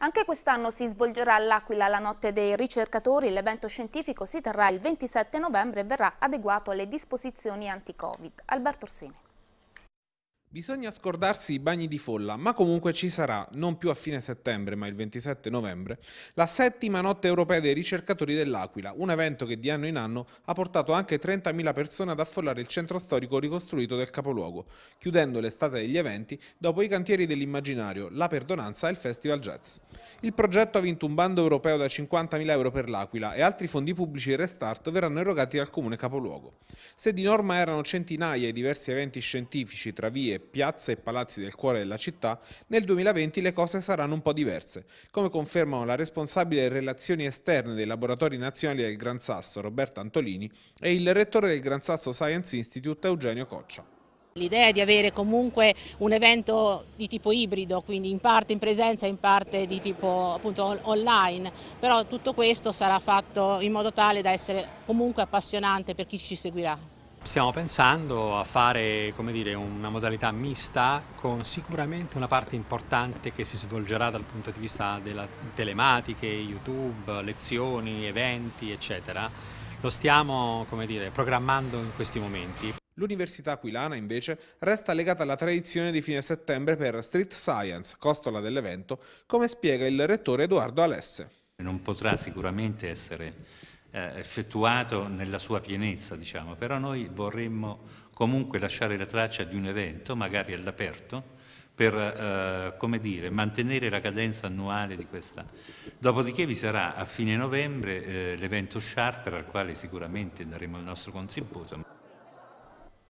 Anche quest'anno si svolgerà all'Aquila la notte dei ricercatori. L'evento scientifico si terrà il 27 novembre e verrà adeguato alle disposizioni anti-Covid. Alberto Orsini. Bisogna scordarsi i bagni di folla, ma comunque ci sarà, non più a fine settembre ma il 27 novembre, la settima notte europea dei ricercatori dell'Aquila, un evento che di anno in anno ha portato anche 30.000 persone ad affollare il centro storico ricostruito del capoluogo, chiudendo l'estate degli eventi dopo i cantieri dell'immaginario, la perdonanza e il festival jazz. Il progetto ha vinto un bando europeo da 50.000 euro per l'Aquila e altri fondi pubblici del restart verranno erogati dal comune capoluogo. Se di norma erano centinaia i diversi eventi scientifici tra vie, piazze e palazzi del cuore della città, nel 2020 le cose saranno un po' diverse, come confermano la responsabile delle relazioni esterne dei laboratori nazionali del Gran Sasso, Roberta Antolini, e il rettore del Gran Sasso Science Institute, Eugenio Coccia. L'idea è di avere comunque un evento di tipo ibrido, quindi in parte in presenza e in parte di tipo appunto online, però tutto questo sarà fatto in modo tale da essere comunque appassionante per chi ci seguirà. Stiamo pensando a fare dire, una modalità mista con sicuramente una parte importante che si svolgerà dal punto di vista delle telematiche, YouTube, lezioni, eventi, eccetera. Lo stiamo dire, programmando in questi momenti. L'Università Aquilana, invece, resta legata alla tradizione di fine settembre per Street Science, costola dell'evento, come spiega il rettore Edoardo Alesse. Non potrà sicuramente essere eh, effettuato nella sua pienezza, diciamo, però noi vorremmo comunque lasciare la traccia di un evento, magari all'aperto, per eh, come dire, mantenere la cadenza annuale di questa. Dopodiché vi sarà a fine novembre eh, l'evento Sharper al quale sicuramente daremo il nostro contributo.